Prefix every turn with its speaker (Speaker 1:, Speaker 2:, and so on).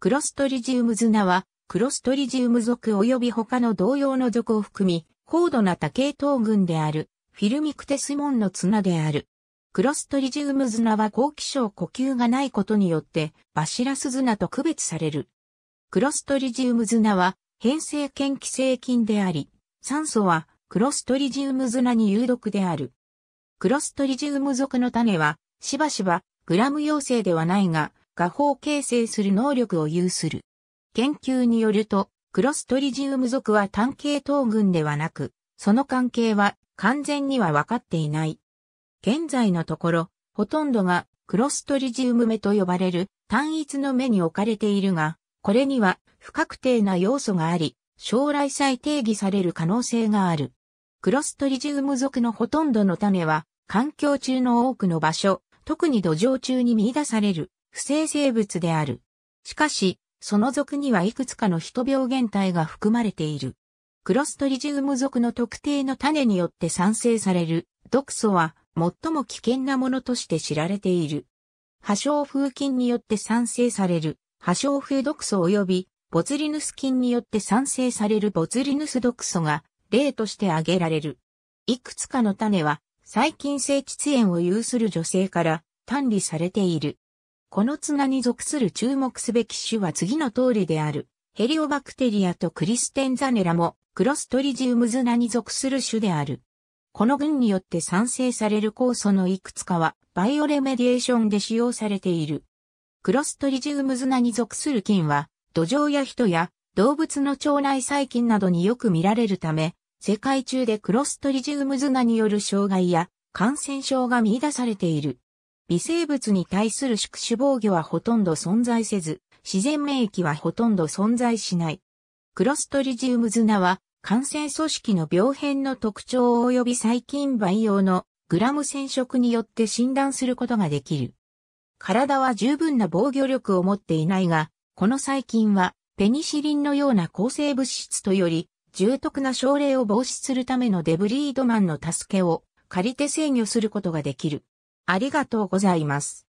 Speaker 1: クロストリジウムズナは、クロストリジウム属及び他の同様の属を含み、高度な多系統群である、フィルミクテスモンの綱である。クロストリジウムズナは後期症呼吸がないことによって、バシラスズナと区別される。クロストリジウムズナは、変性腱寄生菌であり、酸素は、クロストリジウムズナに有毒である。クロストリジウム属の種は、しばしば、グラム陽性ではないが、画法形成する能力を有する。研究によると、クロストリジウム属は単系統群ではなく、その関係は完全には分かっていない。現在のところ、ほとんどがクロストリジウム目と呼ばれる単一の目に置かれているが、これには不確定な要素があり、将来再定義される可能性がある。クロストリジウム属のほとんどの種は、環境中の多くの場所、特に土壌中に見出される。不正生物である。しかし、その属にはいくつかの人病原体が含まれている。クロストリジウム属の特定の種によって産生される毒素は最も危険なものとして知られている。破傷風菌によって産生される破傷風毒素及びボツリヌス菌によって産生されるボツリヌス毒素が例として挙げられる。いくつかの種は細菌性窒炎を有する女性から単理されている。この綱に属する注目すべき種は次の通りである。ヘリオバクテリアとクリステンザネラもクロストリジウム綱に属する種である。この群によって産生される酵素のいくつかはバイオレメディエーションで使用されている。クロストリジウム綱に属する菌は土壌や人や動物の腸内細菌などによく見られるため、世界中でクロストリジウム綱による障害や感染症が見出されている。微生物に対する宿主防御はほとんど存在せず、自然免疫はほとんど存在しない。クロストリジウムズナは、感染組織の病変の特徴及び細菌培養のグラム染色によって診断することができる。体は十分な防御力を持っていないが、この細菌はペニシリンのような抗生物質とより、重篤な症例を防止するためのデブリードマンの助けを借りて制御することができる。ありがとうございます。